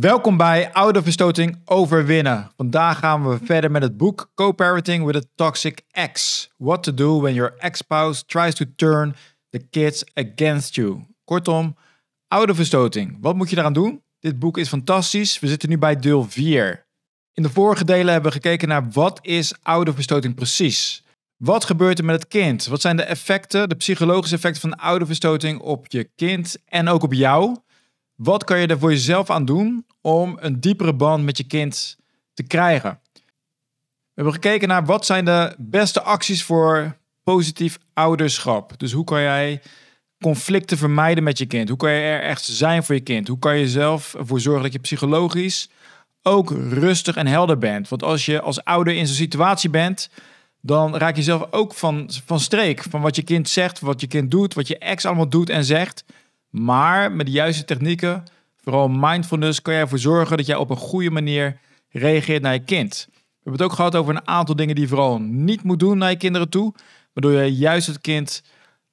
Welkom bij ouderverstoting Overwinnen. Vandaag gaan we verder met het boek Co-parenting with a Toxic Ex. What to do when your ex-spouse tries to turn the kids against you. Kortom, ouderverstoting. Wat moet je daaraan doen? Dit boek is fantastisch. We zitten nu bij deel 4. In de vorige delen hebben we gekeken naar wat is oude precies? Wat gebeurt er met het kind? Wat zijn de effecten, de psychologische effecten van ouderverstoting op je kind en ook op jou? Wat kan je er voor jezelf aan doen om een diepere band met je kind te krijgen? We hebben gekeken naar wat zijn de beste acties voor positief ouderschap. Dus hoe kan jij conflicten vermijden met je kind? Hoe kan je er echt zijn voor je kind? Hoe kan je zelf ervoor zorgen dat je psychologisch ook rustig en helder bent? Want als je als ouder in zo'n situatie bent, dan raak je zelf ook van, van streek. Van wat je kind zegt, wat je kind doet, wat je ex allemaal doet en zegt. Maar met de juiste technieken, vooral mindfulness, kan jij ervoor zorgen dat jij op een goede manier reageert naar je kind. We hebben het ook gehad over een aantal dingen die je vooral niet moet doen naar je kinderen toe, waardoor je juist het kind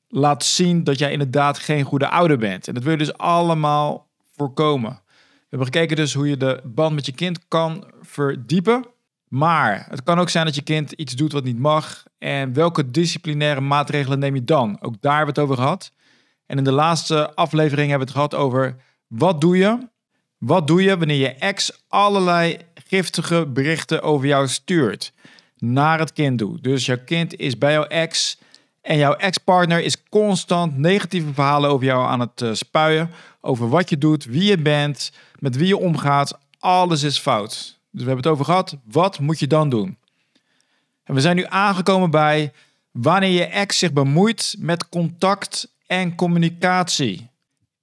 laat zien dat jij inderdaad geen goede ouder bent. En dat wil je dus allemaal voorkomen. We hebben gekeken dus hoe je de band met je kind kan verdiepen. Maar het kan ook zijn dat je kind iets doet wat niet mag. En welke disciplinaire maatregelen neem je dan? Ook daar hebben we het over gehad. En in de laatste aflevering hebben we het gehad over wat doe je? Wat doe je wanneer je ex allerlei giftige berichten over jou stuurt? Naar het kind toe. Dus jouw kind is bij jouw ex en jouw ex-partner is constant negatieve verhalen over jou aan het eh, spuien. Over wat je doet, wie je bent, met wie je omgaat. Alles is fout. Dus we hebben het over gehad. Wat moet je dan doen? En we zijn nu aangekomen bij wanneer je ex zich bemoeit met contact en communicatie.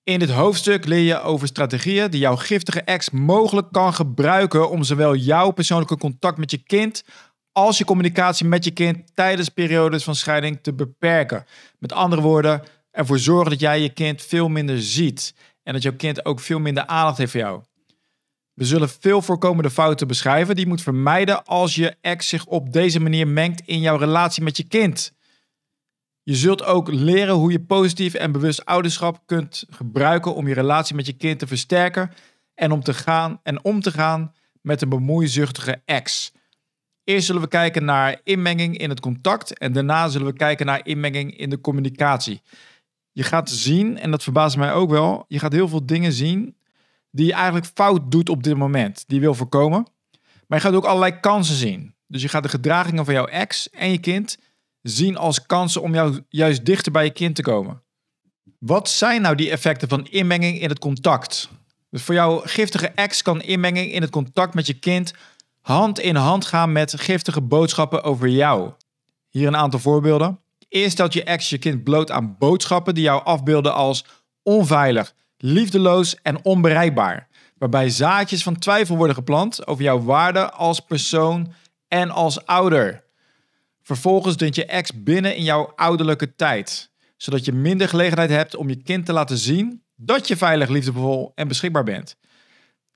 In dit hoofdstuk leer je over strategieën die jouw giftige ex mogelijk kan gebruiken om zowel jouw persoonlijke contact met je kind als je communicatie met je kind tijdens periodes van scheiding te beperken. Met andere woorden, ervoor zorgen dat jij je kind veel minder ziet en dat jouw kind ook veel minder aandacht heeft voor jou. We zullen veel voorkomende fouten beschrijven die je moet vermijden als je ex zich op deze manier mengt in jouw relatie met je kind. Je zult ook leren hoe je positief en bewust ouderschap kunt gebruiken om je relatie met je kind te versterken en om te gaan, en om te gaan met een bemoeizuchtige ex. Eerst zullen we kijken naar inmenging in het contact en daarna zullen we kijken naar inmenging in de communicatie. Je gaat zien, en dat verbaast mij ook wel, je gaat heel veel dingen zien die je eigenlijk fout doet op dit moment, die je wil voorkomen. Maar je gaat ook allerlei kansen zien. Dus je gaat de gedragingen van jouw ex en je kind zien als kansen om jou juist dichter bij je kind te komen. Wat zijn nou die effecten van inmenging in het contact? Dus voor jouw giftige ex kan inmenging in het contact met je kind hand in hand gaan met giftige boodschappen over jou. Hier een aantal voorbeelden. Eerst stelt je ex je kind bloot aan boodschappen die jou afbeelden als onveilig, liefdeloos en onbereikbaar. Waarbij zaadjes van twijfel worden geplant over jouw waarde als persoon en als ouder. Vervolgens dunt je ex binnen in jouw ouderlijke tijd, zodat je minder gelegenheid hebt om je kind te laten zien dat je veilig, liefdevol en beschikbaar bent.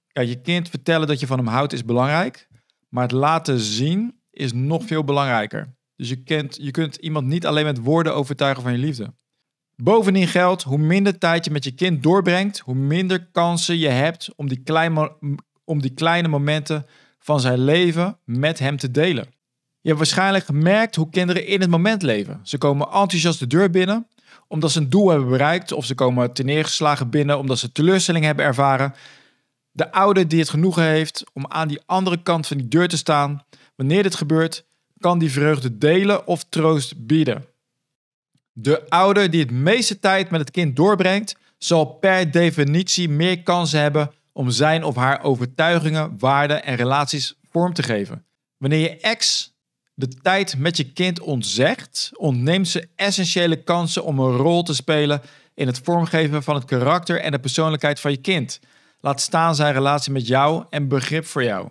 Ja, je kind vertellen dat je van hem houdt is belangrijk, maar het laten zien is nog veel belangrijker. Dus je kunt, je kunt iemand niet alleen met woorden overtuigen van je liefde. Bovendien geldt, hoe minder tijd je met je kind doorbrengt, hoe minder kansen je hebt om die, klein, om die kleine momenten van zijn leven met hem te delen. Je hebt waarschijnlijk gemerkt hoe kinderen in het moment leven. Ze komen enthousiast de deur binnen omdat ze een doel hebben bereikt, of ze komen neergeslagen binnen omdat ze teleurstelling hebben ervaren. De ouder die het genoegen heeft om aan die andere kant van die deur te staan, wanneer dit gebeurt, kan die vreugde delen of troost bieden. De ouder die het meeste tijd met het kind doorbrengt, zal per definitie meer kansen hebben om zijn of haar overtuigingen, waarden en relaties vorm te geven. Wanneer je ex de tijd met je kind ontzegt, ontneemt ze essentiële kansen om een rol te spelen in het vormgeven van het karakter en de persoonlijkheid van je kind. Laat staan zijn relatie met jou en begrip voor jou.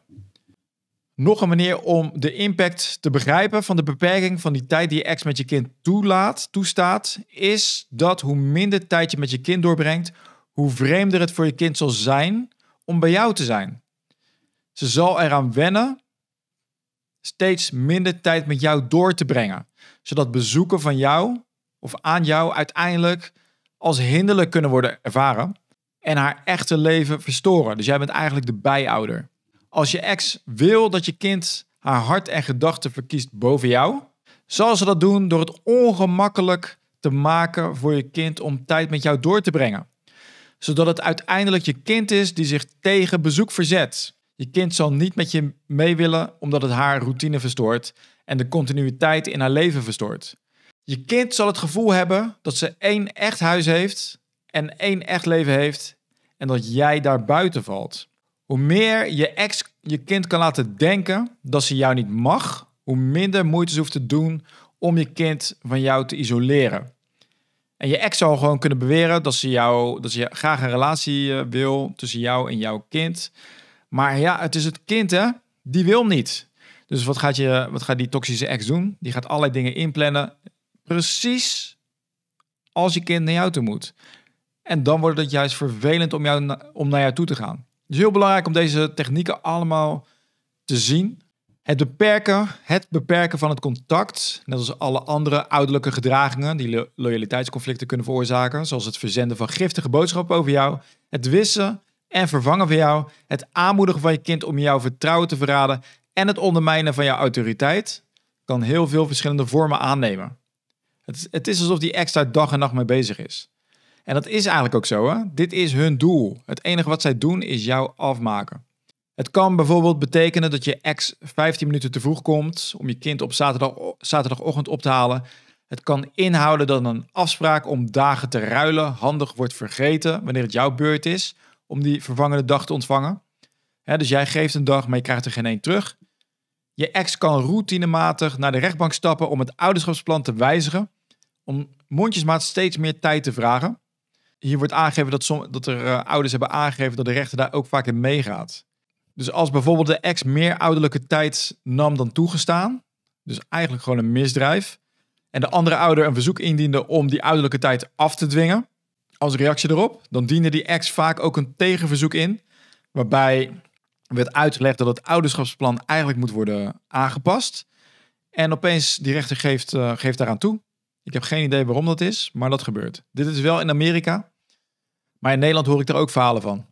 Nog een manier om de impact te begrijpen van de beperking van die tijd die je ex met je kind toelaat, toestaat, is dat hoe minder tijd je met je kind doorbrengt, hoe vreemder het voor je kind zal zijn om bij jou te zijn. Ze zal eraan wennen steeds minder tijd met jou door te brengen. Zodat bezoeken van jou of aan jou uiteindelijk als hinderlijk kunnen worden ervaren en haar echte leven verstoren. Dus jij bent eigenlijk de bijouder. Als je ex wil dat je kind haar hart en gedachten verkiest boven jou, zal ze dat doen door het ongemakkelijk te maken voor je kind om tijd met jou door te brengen. Zodat het uiteindelijk je kind is die zich tegen bezoek verzet. Je kind zal niet met je mee willen omdat het haar routine verstoort en de continuïteit in haar leven verstoort. Je kind zal het gevoel hebben dat ze één echt huis heeft en één echt leven heeft en dat jij daar buiten valt. Hoe meer je ex je kind kan laten denken dat ze jou niet mag, hoe minder moeite ze hoeft te doen om je kind van jou te isoleren. En je ex zal gewoon kunnen beweren dat ze, jou, dat ze graag een relatie eh, wil tussen jou en jouw kind. Maar ja, het is het kind, hè? Die wil niet. Dus wat gaat, je, wat gaat die toxische ex doen? Die gaat allerlei dingen inplannen. Precies als je kind naar jou toe moet. En dan wordt het juist vervelend om, jou, om naar jou toe te gaan. Het is heel belangrijk om deze technieken allemaal te zien. Het beperken, het beperken van het contact, net als alle andere ouderlijke gedragingen die loyaliteitsconflicten kunnen veroorzaken, zoals het verzenden van giftige boodschappen over jou, het wissen en vervangen van jou, het aanmoedigen van je kind om jouw vertrouwen te verraden en het ondermijnen van jouw autoriteit kan heel veel verschillende vormen aannemen. Het is, het is alsof die ex daar dag en nacht mee bezig is. En dat is eigenlijk ook zo, hè? Dit is hun doel. Het enige wat zij doen is jou afmaken. Het kan bijvoorbeeld betekenen dat je ex 15 minuten te vroeg komt om je kind op zaterdag, zaterdagochtend op te halen. Het kan inhouden dat een afspraak om dagen te ruilen handig wordt vergeten wanneer het jouw beurt is om die vervangende dag te ontvangen. dus jij geeft een dag, maar je krijgt er geen één terug. Je ex kan routinematig naar de rechtbank stappen om het ouderschapsplan te wijzigen, om mondjesmaat steeds meer tijd te vragen. Hier wordt aangegeven dat, som, dat er eh, ouders hebben aangegeven dat de rechter daar ook vaak in meegaat. Dus als bijvoorbeeld de ex meer ouderlijke tijd nam dan toegestaan, dus eigenlijk gewoon een misdrijf, en de andere ouder een verzoek indiende om die ouderlijke tijd af te dwingen, als reactie erop, dan diende die ex vaak ook een tegenverzoek in, waarbij werd uitgelegd dat het ouderschapsplan eigenlijk moet worden aangepast. En opeens, die rechter geeft, uh, geeft daaraan toe. Ik heb geen idee waarom dat is, maar dat gebeurt. Dit is wel in Amerika, maar in Nederland hoor ik er ook verhalen van.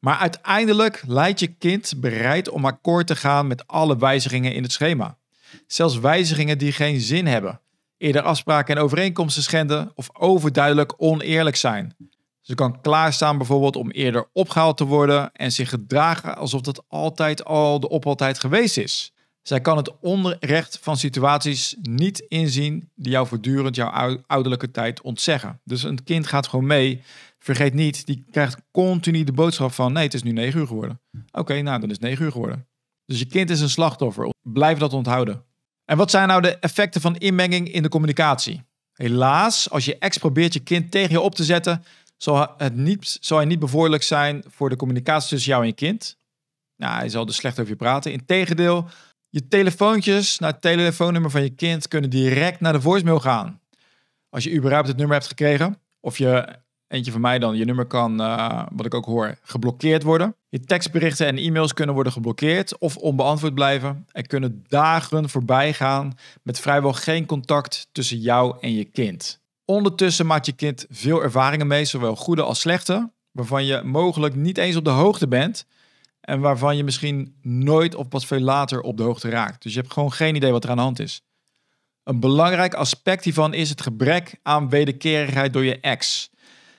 Maar uiteindelijk leidt je kind bereid om akkoord te gaan met alle wijzigingen in het schema. Zelfs wijzigingen die geen zin hebben eerder afspraken en overeenkomsten schenden of overduidelijk oneerlijk zijn. Ze kan klaarstaan bijvoorbeeld om eerder opgehaald te worden en zich gedragen alsof dat altijd al de opvaltijd geweest is. Zij kan het onrecht van situaties niet inzien die jou voortdurend jouw ouderlijke tijd ontzeggen. Dus een kind gaat gewoon mee. Vergeet niet, die krijgt continu de boodschap van nee, het is nu 9 uur geworden. Oké, nou dan is het negen uur geworden. Dus je kind is een slachtoffer. Blijf dat onthouden. En wat zijn nou de effecten van inmenging in de communicatie? Helaas, als je ex probeert je kind tegen je op te zetten, zal, het niet, zal hij niet bevoorlijk zijn voor de communicatie tussen jou en je kind. Nou, hij zal dus slecht over je praten. Integendeel, je telefoontjes naar het telefoonnummer van je kind kunnen direct naar de voicemail gaan. Als je überhaupt het nummer hebt gekregen, of je, eentje van mij dan, je nummer kan, eh, wat ik ook hoor, geblokkeerd worden. Je tekstberichten en e-mails kunnen worden geblokkeerd of onbeantwoord blijven. en kunnen dagen voorbij gaan met vrijwel geen contact tussen jou en je kind. Ondertussen maakt je kind veel ervaringen mee, zowel goede als slechte, waarvan je mogelijk niet eens op de hoogte bent en waarvan je misschien nooit of pas veel later op de hoogte raakt. Dus je hebt gewoon geen idee wat er aan de hand is. Een belangrijk aspect hiervan is het gebrek aan wederkerigheid door je ex.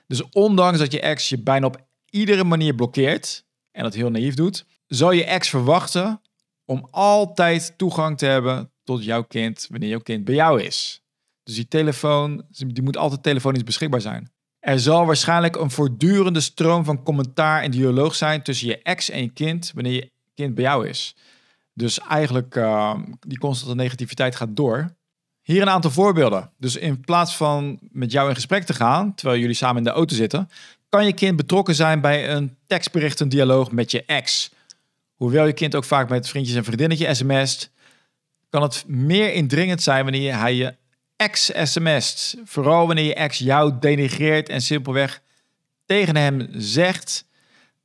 Dus ondanks dat je ex je bijna op iedere manier blokkeert, en dat heel naïef doet, zou je ex verwachten om altijd toegang te hebben tot jouw kind wanneer jouw kind bij jou is. Dus die telefoon, die moet altijd telefonisch beschikbaar zijn. Er zal waarschijnlijk een voortdurende stroom van commentaar en dialoog zijn tussen je ex en je kind wanneer je kind bij jou is. Dus eigenlijk uh, die constante negativiteit gaat door. Hier een aantal voorbeelden. Dus in plaats van met jou in gesprek te gaan, terwijl jullie samen in de auto zitten, kan je kind betrokken zijn bij een tekstbericht, dialoog met je ex. Hoewel je kind ook vaak met vriendjes en vriendinnetje sms't, kan het meer indringend zijn wanneer hij je ex sms't. Vooral wanneer je ex jou denigreert en simpelweg tegen hem zegt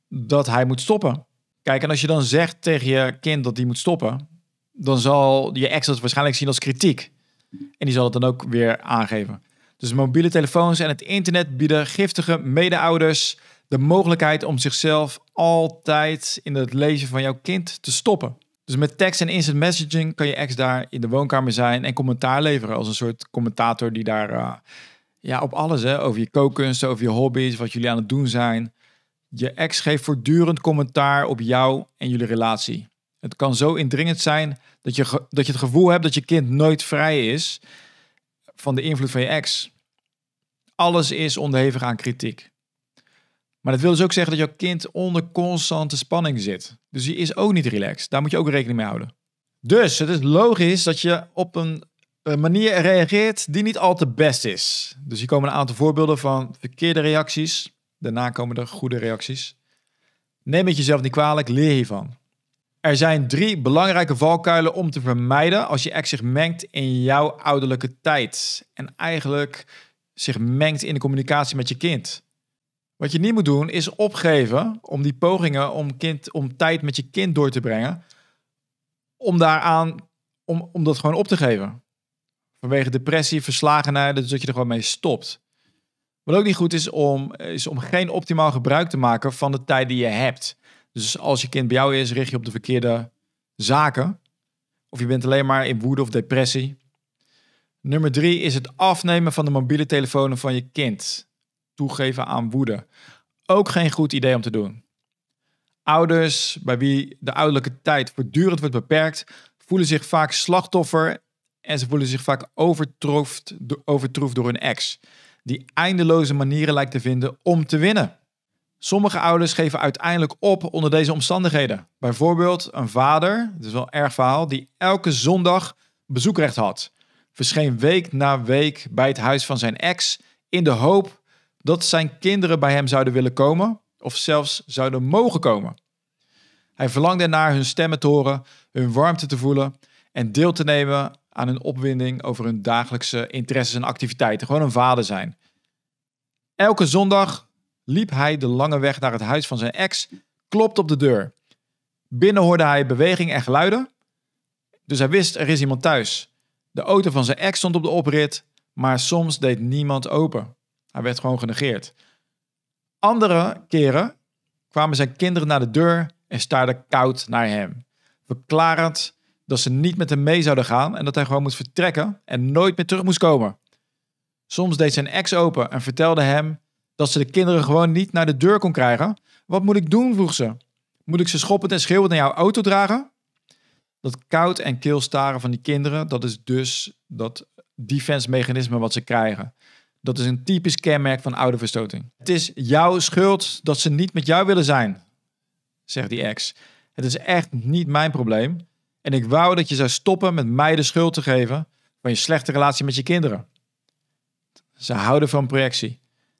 dat hij moet stoppen. Kijk, en als je dan zegt tegen je kind dat die moet stoppen, dan zal je ex dat waarschijnlijk zien als kritiek. En die zal het dan ook weer aangeven. Dus mobiele telefoons en het internet bieden giftige medeouders de mogelijkheid om zichzelf altijd in het lezen van jouw kind te stoppen. Dus met tekst en instant messaging kan je ex daar in de woonkamer zijn en commentaar leveren als een soort commentator die daar eh, ja, op alles, hè, over je kookkunsten, over je hobby's, wat jullie aan het doen zijn. Je ex geeft voortdurend commentaar op jou en jullie relatie. Het kan zo indringend zijn dat je, dat je het gevoel hebt dat je kind nooit vrij is van de invloed van je ex. Alles is onderhevig aan kritiek. Maar dat wil dus ook zeggen dat jouw kind onder constante spanning zit. Dus die is ook niet relaxed. Daar moet je ook rekening mee houden. Dus het is logisch dat je op een, eh, manier reageert die niet al te best is. Dus hier komen een aantal voorbeelden van verkeerde reacties. Daarna komen er goede reacties. Neem het jezelf niet kwalijk, leer hiervan. Er zijn drie belangrijke valkuilen om te vermijden als je ex zich mengt in jouw ouderlijke tijd. En eigenlijk zich mengt in de communicatie met je kind. Wat je niet moet doen is opgeven om die pogingen om, kind, om tijd met je kind door te brengen, om daaraan, om, om dat gewoon op te geven. Vanwege depressie, verslagenheid, dus dat je er gewoon mee stopt. Wat ook niet goed is om, is om geen optimaal gebruik te maken van de tijd die je hebt. Dus als je kind bij jou is, richt je op de verkeerde zaken. Of je bent alleen maar in woede of depressie. Nummer drie is het afnemen van de mobiele telefoon van je kind. Toegeven aan woede. Ook geen goed idee om te doen. Ouders, bij wie de ouderlijke tijd voortdurend wordt beperkt, voelen zich vaak slachtoffer en ze voelen zich vaak overtroefd, overtroefd door hun ex, die eindeloze manieren lijkt te vinden om te winnen. Sommige ouders geven uiteindelijk op onder deze omstandigheden. Bijvoorbeeld een vader, dat is wel een erg verhaal, die elke zondag bezoekrecht had verscheen week na week bij het huis van zijn ex in de hoop dat zijn kinderen bij hem zouden willen komen of zelfs zouden mogen komen. Hij verlangde naar hun stemmen te horen, hun warmte te voelen en deel te nemen aan hun opwinding over hun dagelijkse interesses en activiteiten. Gewoon een vader zijn. Elke zondag liep hij de lange weg naar het huis van zijn ex, klopte op de deur. Binnen hoorde hij beweging en geluiden, dus hij wist er is iemand thuis. De auto van zijn ex stond op de oprit, maar soms deed niemand open. Hij werd gewoon genegeerd. Andere keren kwamen zijn kinderen naar de deur en staarden koud naar hem, verklarend dat ze niet met hem mee zouden gaan en dat hij gewoon moest vertrekken en nooit meer terug moest komen. Soms deed zijn ex open en vertelde hem dat ze de kinderen gewoon niet naar de deur kon krijgen. Wat moet ik doen? vroeg ze. Moet ik ze schoppen en schreeuwend naar jouw auto dragen? Dat koud en kil staren van die kinderen, dat is dus dat defense mechanisme wat ze krijgen. Dat is een typisch kenmerk van oude verstoting. Het is jouw schuld dat ze niet met jou willen zijn, zegt die ex. Het is echt niet mijn probleem. En ik wou dat je zou stoppen met mij de schuld te geven van je slechte relatie met je kinderen. Ze houden van projectie.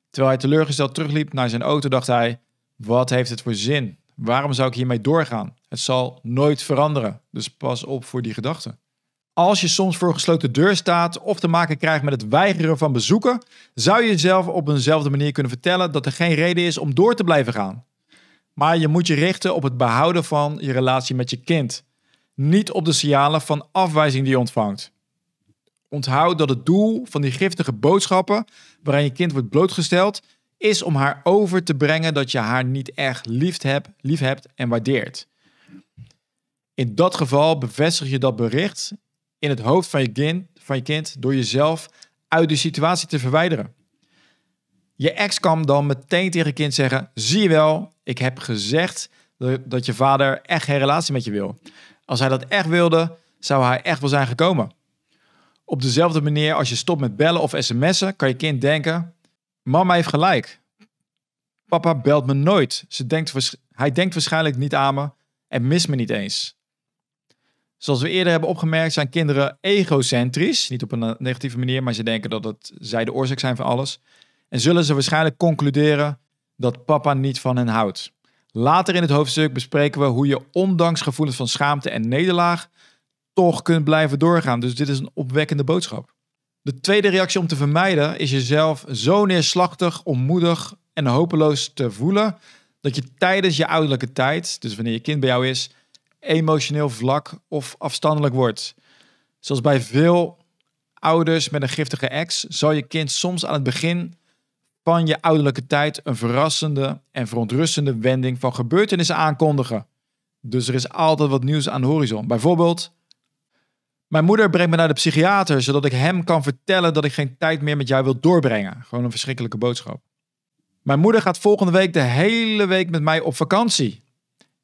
Terwijl hij teleurgesteld terugliep naar zijn auto, dacht hij: wat heeft het voor zin? Waarom zou ik hiermee doorgaan? Het zal nooit veranderen. Dus pas op voor die gedachten. Als je soms voor een gesloten deur staat of te maken krijgt met het weigeren van bezoeken, zou je jezelf op eenzelfde manier kunnen vertellen dat er geen reden is om door te blijven gaan. Maar je moet je richten op het behouden van je relatie met je kind, niet op de signalen van afwijzing die je ontvangt. Onthoud dat het doel van die giftige boodschappen waarin je kind wordt blootgesteld is om haar over te brengen dat je haar niet echt lief hebt, lief hebt en waardeert. In dat geval bevestig je dat bericht in het hoofd van je, kind, van je kind door jezelf uit de situatie te verwijderen. Je ex kan dan meteen tegen je kind zeggen: Zie je wel, ik heb gezegd dat je vader echt geen relatie met je wil. Als hij dat echt wilde, zou hij echt wel zijn gekomen. Op dezelfde manier als je stopt met bellen of sms'en, kan je kind denken: Mama heeft gelijk. Papa belt me nooit. Ze denkt, hij denkt waarschijnlijk niet aan me en mist me niet eens. Zoals we eerder hebben opgemerkt zijn kinderen egocentrisch. Niet op een negatieve manier, maar ze denken dat het, zij de oorzaak zijn van alles. En zullen ze waarschijnlijk concluderen dat papa niet van hen houdt. Later in het hoofdstuk bespreken we hoe je ondanks gevoelens van schaamte en nederlaag toch kunt blijven doorgaan. Dus dit is een opwekkende boodschap. De tweede reactie om te vermijden is jezelf zo neerslachtig, onmoedig en hopeloos te voelen dat je tijdens je ouderlijke tijd, dus wanneer je kind bij jou is, emotioneel vlak of afstandelijk wordt. Zoals bij veel ouders met een giftige ex, zal je kind soms aan het begin van je ouderlijke tijd een verrassende en verontrustende wending van gebeurtenissen aankondigen. Dus er is altijd wat nieuws aan de horizon. Bijvoorbeeld mijn moeder brengt me naar de psychiater, zodat ik hem kan vertellen dat ik geen tijd meer met jou wil doorbrengen. Gewoon een verschrikkelijke boodschap. Mijn moeder gaat volgende week de hele week met mij op vakantie.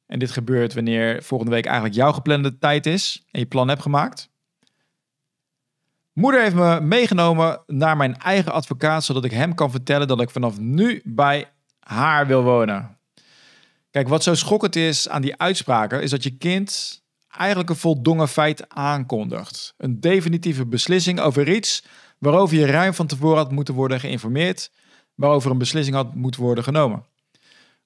En dit gebeurt wanneer volgende week eigenlijk jouw geplande tijd is en je plan hebt gemaakt. Moeder heeft me meegenomen naar mijn eigen advocaat, zodat ik hem kan vertellen dat ik vanaf nu bij haar wil wonen. Kijk, wat zo schokkend is aan die uitspraken, is dat je kind eigenlijk een voldongen feit aankondigt. Een definitieve beslissing over iets waarover je ruim van tevoren had moeten worden geïnformeerd, waarover een beslissing had moeten worden genomen.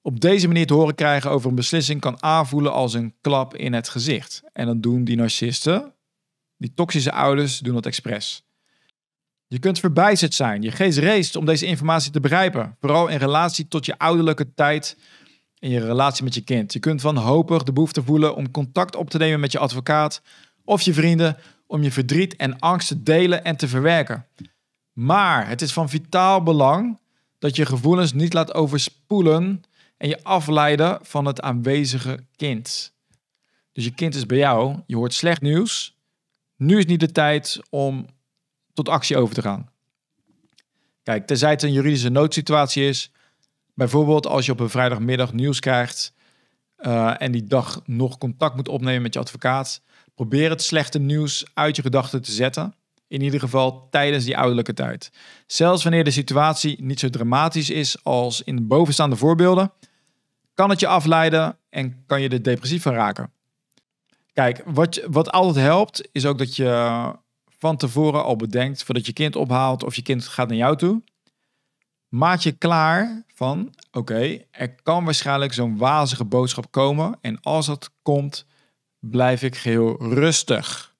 Op deze manier te horen krijgen over een beslissing kan aanvoelen als een klap in het gezicht. En dan doen die narcisten, die toxische ouders, doen dat expres. Je kunt verbijsterd zijn, je geest race om deze informatie te begrijpen, vooral in relatie tot je ouderlijke tijd in je relatie met je kind. Je kunt wanhopig de behoefte voelen om contact op te nemen met je advocaat of je vrienden om je verdriet en angst te delen en te verwerken. Maar het is van vitaal belang dat je gevoelens niet laat overspoelen en je afleiden van het aanwezige kind. Dus je kind is bij jou, je hoort slecht nieuws. Nu is niet de tijd om tot actie over te gaan. Kijk, tenzij het een juridische noodsituatie is, Bijvoorbeeld als je op een vrijdagmiddag nieuws krijgt eh, en die dag nog contact moet opnemen met je advocaat, probeer het slechte nieuws uit je gedachten te zetten. In ieder geval tijdens die ouderlijke tijd. Zelfs wanneer de situatie niet zo dramatisch is als in de bovenstaande voorbeelden, kan het je afleiden en kan je er depressief van raken. Kijk, wat, wat altijd helpt, is ook dat je van tevoren al bedenkt voordat je kind ophaalt of je kind gaat naar jou toe maak je klaar van, oké, er kan waarschijnlijk zo'n wazige boodschap komen en als dat komt, blijf ik heel rustig.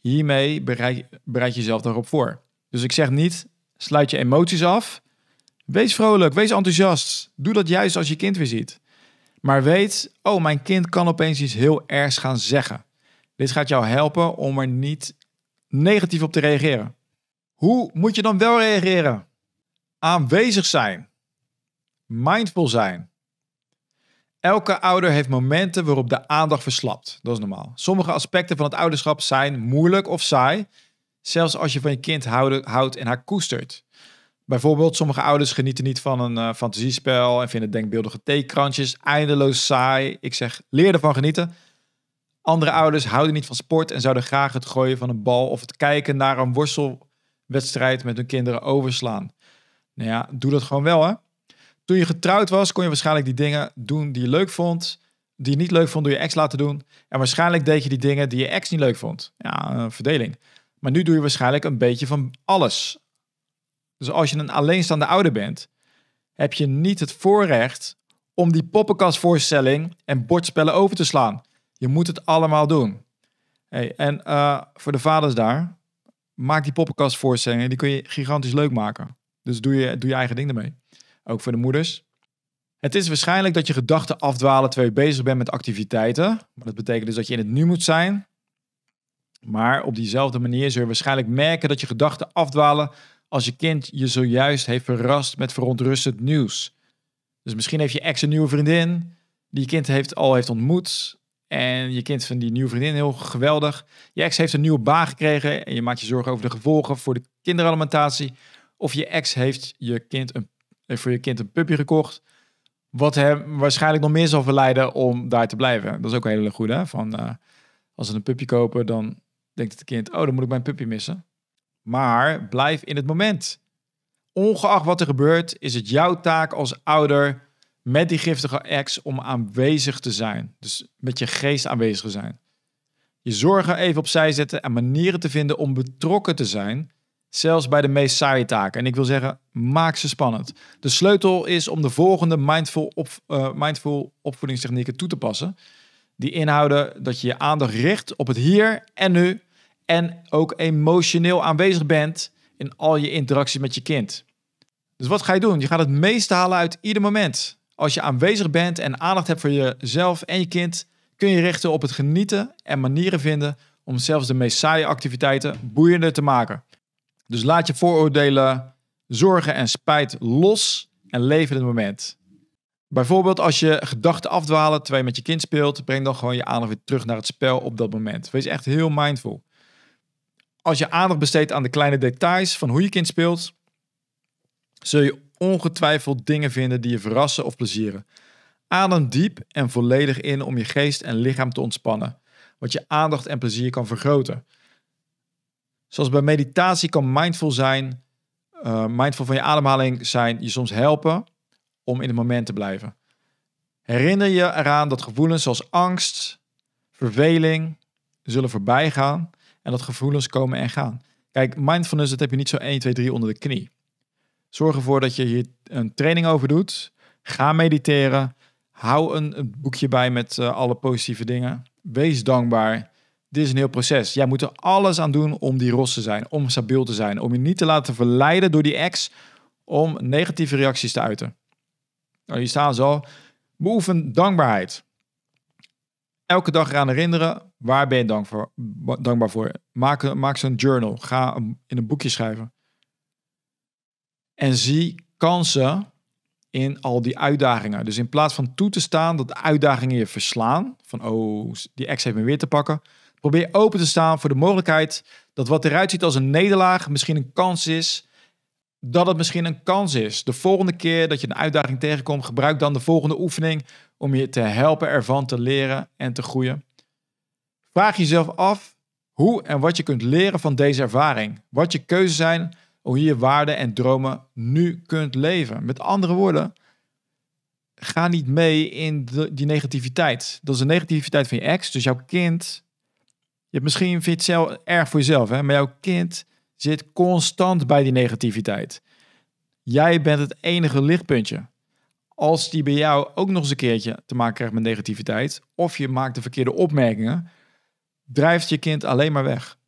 Hiermee bereid, bereid jezelf daarop voor. Dus ik zeg niet, sluit je emoties af. Wees vrolijk, wees enthousiast. Doe dat juist als je kind weer ziet. Maar weet, oh, mijn kind kan opeens iets heel ergs gaan zeggen. Dit gaat jou helpen om er niet negatief op te reageren. Hoe moet je dan wel reageren? Aanwezig zijn. Mindful zijn. Elke ouder heeft momenten waarop de aandacht verslapt. Dat is normaal. Sommige aspecten van het ouderschap zijn moeilijk of saai. Zelfs als je van je kind houdt en haar koestert. Bijvoorbeeld, sommige ouders genieten niet van een uh, fantasiespel en vinden denkbeeldige theekrantjes eindeloos saai. Ik zeg, leer ervan genieten. Andere ouders houden niet van sport en zouden graag het gooien van een bal of het kijken naar een worstelwedstrijd met hun kinderen overslaan. Nou ja, doe dat gewoon wel hè. Toen je getrouwd was, kon je waarschijnlijk die dingen doen die je leuk vond. Die je niet leuk vond, door je ex laten doen. En waarschijnlijk deed je die dingen die je ex niet leuk vond. Ja, verdeling. Maar nu doe je waarschijnlijk een beetje van alles. Dus als je een alleenstaande ouder bent, heb je niet het voorrecht om die poppenkastvoorstelling en bordspellen over te slaan. Je moet het allemaal doen. Hey, en eh, voor de vaders daar, maak die poppenkastvoorstellingen, die kun je gigantisch leuk maken. Dus doe je, doe je eigen ding ermee. Ook voor de moeders. Het is waarschijnlijk dat je gedachten afdwalen terwijl je bezig bent met activiteiten. Maar dat betekent dus dat je in het nu moet zijn. Maar op diezelfde manier zul je waarschijnlijk merken dat je gedachten afdwalen als je kind je zojuist heeft verrast met verontrustend nieuws. Dus misschien heeft je ex een nieuwe vriendin die je kind heeft, al heeft ontmoet. En je kind vindt die nieuwe vriendin heel geweldig. Je ex heeft een nieuwe baan gekregen en je maakt je zorgen over de gevolgen voor de kinderalimentatie. Of je ex heeft je kind een, eh, voor je kind een puppy gekocht. Wat hem waarschijnlijk nog meer zal verleiden om daar te blijven. Dat is ook een hele goede. Van, eh, als ze een puppy kopen, dan denkt het kind... oh, dan moet ik mijn puppy missen. Maar blijf in het moment. Ongeacht wat er gebeurt, is het jouw taak als ouder... met die giftige ex om aanwezig te zijn. Dus met je geest aanwezig te zijn. Je zorgen even opzij zetten en manieren te vinden om betrokken te zijn... Zelfs bij de meest saaie taken. En ik wil zeggen, maak ze spannend. De sleutel is om de volgende mindful, op, eh, mindful opvoedingstechnieken toe te passen. Die inhouden dat je je aandacht richt op het hier en nu. En ook emotioneel aanwezig bent in al je interacties met je kind. Dus wat ga je doen? Je gaat het meeste halen uit ieder moment. Als je aanwezig bent en aandacht hebt voor jezelf en je kind, kun je richten op het genieten en manieren vinden om zelfs de meest saaie activiteiten boeiender te maken. Dus laat je vooroordelen, zorgen en spijt los en leef in het moment. Bijvoorbeeld als je gedachten afdwalen terwijl je met je kind speelt, breng dan gewoon je aandacht weer terug naar het spel op dat moment. Wees echt heel mindful. Als je aandacht besteedt aan de kleine details van hoe je kind speelt, zul je ongetwijfeld dingen vinden die je verrassen of plezieren. Adem diep en volledig in om je geest en lichaam te ontspannen, wat je aandacht en plezier kan vergroten. Zoals bij meditatie kan mindful zijn, eh, mindful van je ademhaling zijn, je soms helpen om in het moment te blijven. Herinner je eraan dat gevoelens zoals angst, verveling zullen voorbij gaan en dat gevoelens komen en gaan. Kijk, mindfulness, dat heb je niet zo 1, 2, 3 onder de knie. Zorg ervoor dat je hier een training over doet. Ga mediteren. Hou een, boekje bij met eh, alle positieve dingen. Wees dankbaar. Dit is een heel proces. Jij moet er alles aan doen om die ros te zijn, om stabiel te zijn, om je niet te laten verleiden door die ex om negatieve reacties te uiten. Nou, hier staan ze al. Beoefen dankbaarheid. Elke dag eraan herinneren, waar ben je dankbaar voor? Maak, maak zo'n journal. Ga in een boekje schrijven. En zie kansen in al die uitdagingen. Dus in plaats van toe te staan dat de uitdagingen je verslaan, van oh, die ex heeft me weer te pakken, Probeer open te staan voor de mogelijkheid dat wat eruit ziet als een nederlaag misschien een kans is. Dat het misschien een kans is. De volgende keer dat je een uitdaging tegenkomt, gebruik dan de volgende oefening om je te helpen ervan te leren en te groeien. Vraag jezelf af hoe en wat je kunt leren van deze ervaring. Wat je keuzes zijn, hoe je je waarden en dromen nu kunt leven. Met andere woorden, ga niet mee in de, die negativiteit. Dat is de negativiteit van je ex. Dus jouw kind hebt misschien vind je het zelf erg voor jezelf, hè? maar jouw kind zit constant bij die negativiteit. Jij bent het enige lichtpuntje. Als die bij jou ook nog eens een keertje te maken krijgt met negativiteit, of je maakt de verkeerde opmerkingen, drijft je kind alleen maar weg.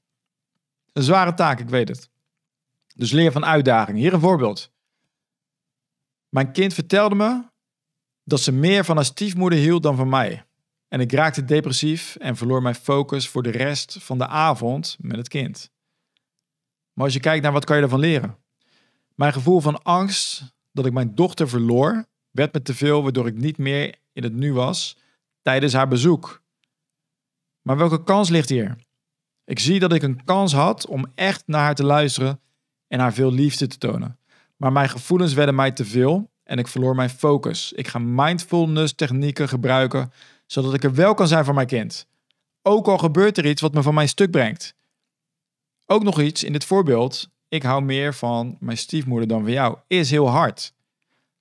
Een zware taak, ik weet het. Dus leer van uitdagingen. Hier een voorbeeld. Mijn kind vertelde me dat ze meer van haar stiefmoeder hield dan van mij. En ik raakte depressief en verloor mijn focus voor de rest van de avond met het kind. Maar als je kijkt naar wat kan je ervan leren? Mijn gevoel van angst dat ik mijn dochter verloor, werd me te veel, waardoor ik niet meer in het nu was tijdens haar bezoek. Maar welke kans ligt hier? Ik zie dat ik een kans had om echt naar haar te luisteren en haar veel liefde te tonen. Maar mijn gevoelens werden mij te veel en ik verloor mijn focus. Ik ga mindfulness technieken gebruiken zodat ik er wel kan zijn voor mijn kind. Ook al gebeurt er iets wat me van mijn stuk brengt. Ook nog iets in dit voorbeeld, ik hou meer van mijn stiefmoeder dan van jou, is heel hard.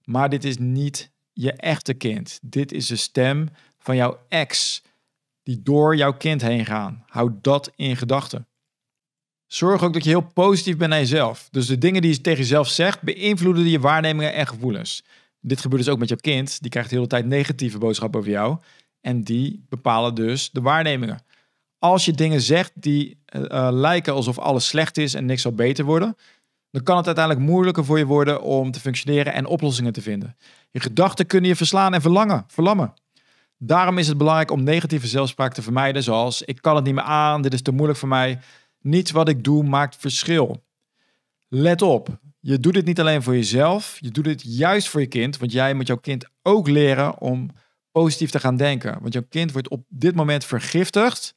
Maar dit is niet je echte kind. Dit is de stem van jouw ex, die door jouw kind heen gaan. Houd dat in gedachten. Zorg ook dat je heel positief bent naar jezelf. Dus de dingen die je tegen jezelf zegt, beïnvloeden je waarnemingen en gevoelens. Dit gebeurt dus ook met je kind. Die krijgt de hele tijd negatieve boodschappen over jou. En die bepalen dus de waarnemingen. Als je dingen zegt die eh, eh, lijken alsof alles slecht is en niks zal beter worden, dan kan het uiteindelijk moeilijker voor je worden om te functioneren en oplossingen te vinden. Je gedachten kunnen je verslaan en verlangen, verlammen. Daarom is het belangrijk om negatieve zelfspraak te vermijden, zoals ik kan het niet meer aan, dit is te moeilijk voor mij. Niets wat ik doe maakt verschil. Let op, je doet dit niet alleen voor jezelf, je doet dit juist voor je kind, want jij moet jouw kind ook leren om positief te gaan denken. Want jouw kind wordt op dit moment vergiftigd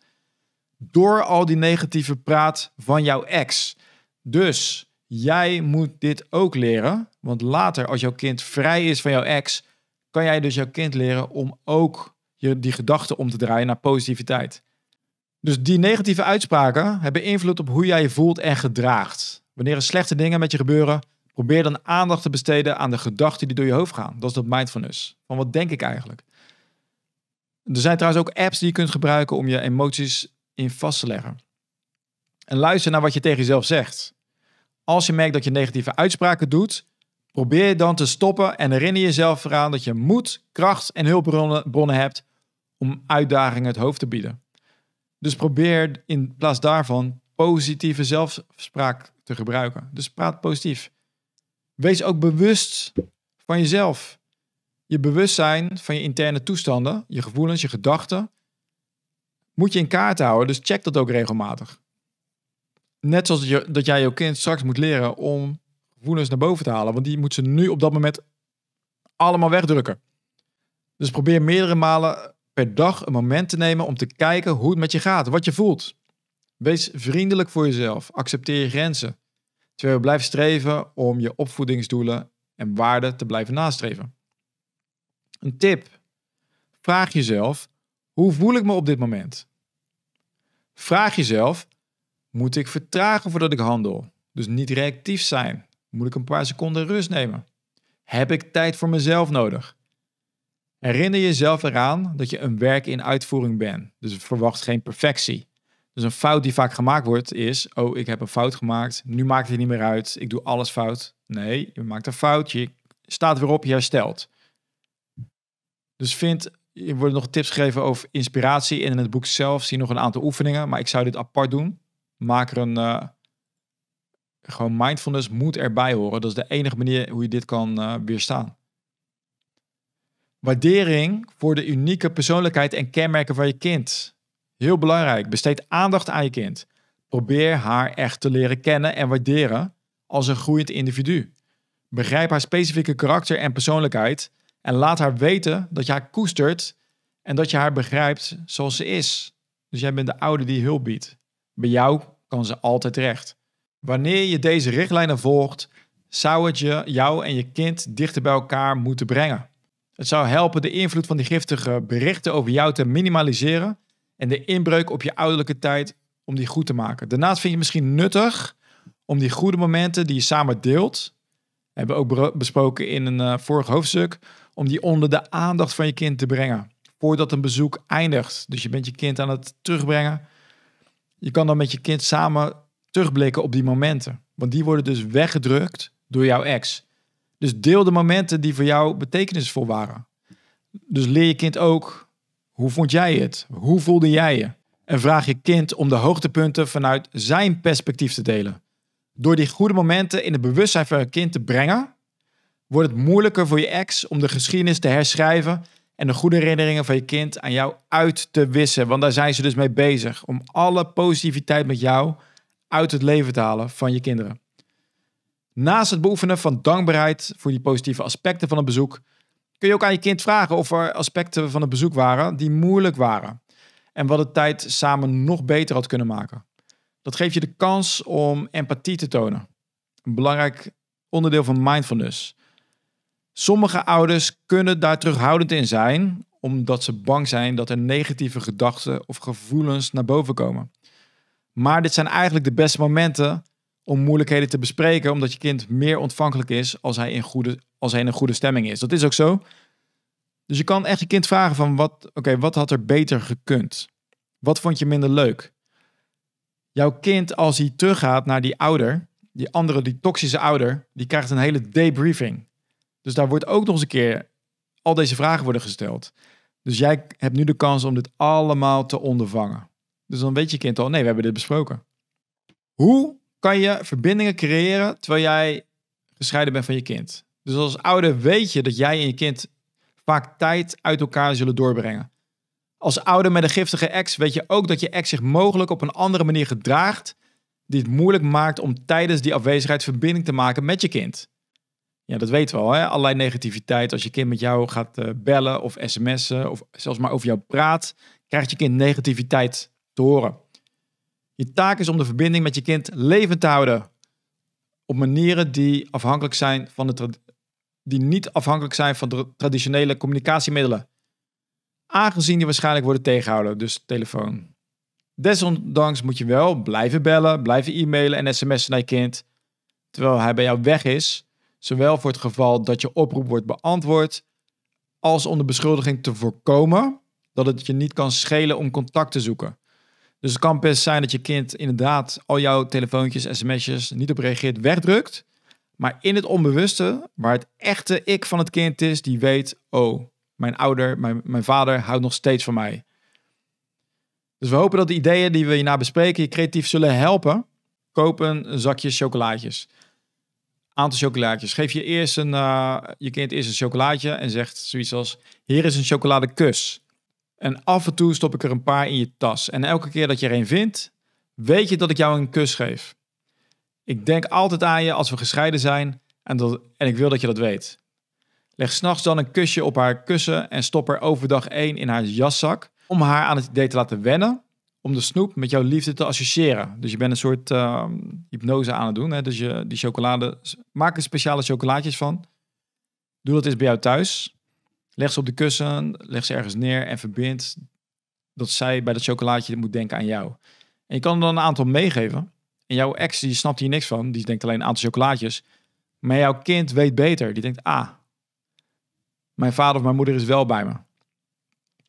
door al die negatieve praat van jouw ex. Dus jij moet dit ook leren. Want later, als jouw kind vrij is van jouw ex, kan jij dus jouw kind leren om ook je, die gedachten om te draaien naar positiviteit. Dus die negatieve uitspraken hebben invloed op hoe jij je voelt en gedraagt. Wanneer er slechte dingen met je gebeuren, probeer dan aandacht te besteden aan de gedachten die door je hoofd gaan. Dat is dat mindfulness. Van wat denk ik eigenlijk? Er zijn trouwens ook apps die je kunt gebruiken om je emoties in vast te leggen. En luister naar wat je tegen jezelf zegt. Als je merkt dat je negatieve uitspraken doet, probeer dan te stoppen en herinner jezelf eraan dat je moed, kracht en hulpbronnen hebt om uitdagingen het hoofd te bieden. Dus probeer in plaats daarvan positieve zelfspraak te gebruiken. Dus praat positief. Wees ook bewust van jezelf. Je bewustzijn van je interne toestanden, je gevoelens, je gedachten, moet je in kaart houden. Dus check dat ook regelmatig. Net zoals dat jij jouw kind straks moet leren om gevoelens naar boven te halen. Want die moet ze nu op dat moment allemaal wegdrukken. Dus probeer meerdere malen per dag een moment te nemen om te kijken hoe het met je gaat, wat je voelt. Wees vriendelijk voor jezelf, accepteer je grenzen. Terwijl je blijft streven om je opvoedingsdoelen en waarden te blijven nastreven. Een tip. Vraag jezelf, hoe voel ik me op dit moment? Vraag jezelf, moet ik vertragen voordat ik handel? Dus niet reactief zijn. Moet ik een paar seconden rust nemen? Heb ik tijd voor mezelf nodig? Herinner jezelf eraan dat je een werk in uitvoering bent. Dus verwacht geen perfectie. Dus een fout die vaak gemaakt wordt is: Oh, ik heb een fout gemaakt. Nu maakt het niet meer uit. Ik doe alles fout. Nee, je maakt een fout. Je staat weer op. Je herstelt. Dus vind, je worden nog tips gegeven over inspiratie. En in het boek zelf zie je nog een aantal oefeningen. Maar ik zou dit apart doen. Maak er een... Eh, gewoon mindfulness moet erbij horen. Dat is de enige manier hoe je dit kan eh, weerstaan. Waardering voor de unieke persoonlijkheid en kenmerken van je kind. Heel belangrijk. Besteed aandacht aan je kind. Probeer haar echt te leren kennen en waarderen als een groeiend individu. Begrijp haar specifieke karakter en persoonlijkheid en laat haar weten dat je haar koestert en dat je haar begrijpt zoals ze is. Dus jij bent de oude die hulp biedt. Bij jou kan ze altijd recht. Wanneer je deze richtlijnen volgt, zou het je, jou en je kind dichter bij elkaar moeten brengen. Het zou helpen de invloed van die giftige berichten over jou te minimaliseren en de inbreuk op je ouderlijke tijd om die goed te maken. Daarnaast vind je het misschien nuttig om die goede momenten die je samen deelt, hebben we ook besproken in een eh, vorig hoofdstuk, om die onder de aandacht van je kind te brengen. Voordat een bezoek eindigt. Dus je bent je kind aan het terugbrengen. Je kan dan met je kind samen terugblikken op die momenten. Want die worden dus weggedrukt door jouw ex. Dus deel de momenten die voor jou betekenisvol waren. Dus leer je kind ook, hoe vond jij het? Hoe voelde jij je? En vraag je kind om de hoogtepunten vanuit zijn perspectief te delen. Door die goede momenten in het bewustzijn van je kind te brengen, wordt het moeilijker voor je ex om de geschiedenis te herschrijven en de goede herinneringen van je kind aan jou uit te wissen. Want daar zijn ze dus mee bezig om alle positiviteit met jou uit het leven te halen van je kinderen. Naast het beoefenen van dankbaarheid voor die positieve aspecten van het bezoek, kun je ook aan je kind vragen of er aspecten van het bezoek waren die moeilijk waren en wat de tijd samen nog beter had kunnen maken. Dat geeft je de kans om empathie te tonen. Een belangrijk onderdeel van mindfulness. Sommige ouders kunnen daar terughoudend in zijn, omdat ze bang zijn dat er negatieve gedachten of gevoelens naar boven komen. Maar dit zijn eigenlijk de beste momenten om moeilijkheden te bespreken, omdat je kind meer ontvankelijk is als hij in, goede, als hij in een goede stemming is. Dat is ook zo. Dus je kan echt je kind vragen van wat, oké, wat had er beter gekund? Wat vond je minder leuk? Jouw kind, als hij teruggaat naar die ouder, die andere, die toxische ouder, die krijgt een hele debriefing. Dus daar wordt ook nog eens een keer al deze vragen worden gesteld. Dus jij hebt nu de kans om dit allemaal te ondervangen. Dus dan weet je kind al, nee, we hebben dit besproken. Hoe kan je verbindingen creëren terwijl jij gescheiden bent van je kind? Dus als ouder weet je dat jij en je kind vaak tijd uit elkaar zullen doorbrengen. Als ouder met een giftige ex weet je ook dat je ex zich mogelijk op een andere manier gedraagt die het moeilijk maakt om tijdens die afwezigheid verbinding te maken met je kind. Ja, dat weten we al. Hè? Allerlei negativiteit. Als je kind met jou gaat eh, bellen of sms'en of zelfs maar over jou praat, krijgt je kind negativiteit te horen. Je taak is om de verbinding met je kind levend te houden. Op manieren die, afhankelijk zijn van de die niet afhankelijk zijn van de traditionele communicatiemiddelen. Aangezien die waarschijnlijk worden tegengehouden, dus telefoon. Desondanks moet je wel blijven bellen, blijven e-mailen en sms'en naar je kind. Terwijl hij bij jou weg is zowel voor het geval dat je oproep wordt beantwoord, als om de beschuldiging te voorkomen dat het je niet kan schelen om contact te zoeken. Dus het kan best zijn dat je kind inderdaad al jouw telefoontjes, sms'jes niet op reageert, wegdrukt. Maar in het onbewuste, waar het echte ik van het kind is, die weet, oh, mijn ouder, mijn, mijn vader houdt nog steeds van mij. Dus we hopen dat de ideeën die we hierna bespreken je creatief zullen helpen. Koop een zakje chocolaatjes aantal chocolaatjes. Geef je eerst een, eh, je kind eerst een chocolaatje en zegt zoiets als: Hier is een chocoladekus. En af en toe stop ik er een paar in je tas. En elke keer dat je er een vindt, weet je dat ik jou een kus geef. Ik denk altijd aan je als we gescheiden zijn en, dat, en ik wil dat je dat weet. Leg s'nachts dan een kusje op haar kussen en stop er overdag één in haar jaszak om haar aan het idee te laten wennen om de snoep met jouw liefde te associëren. Dus je bent een soort ehm, hypnose aan het doen. Hè? Dus je, die chocolade, maak er speciale chocolaatjes van. Doe dat eens bij jou thuis. Leg ze op de kussen, leg ze ergens neer en verbind dat zij bij dat chocolaatje moet denken aan jou. En je kan er dan een aantal meegeven. En jouw ex, die snapt hier niks van. Die denkt alleen een aantal chocolaatjes. Maar jouw kind weet beter. Die denkt, ah, mijn vader of mijn moeder is wel bij me.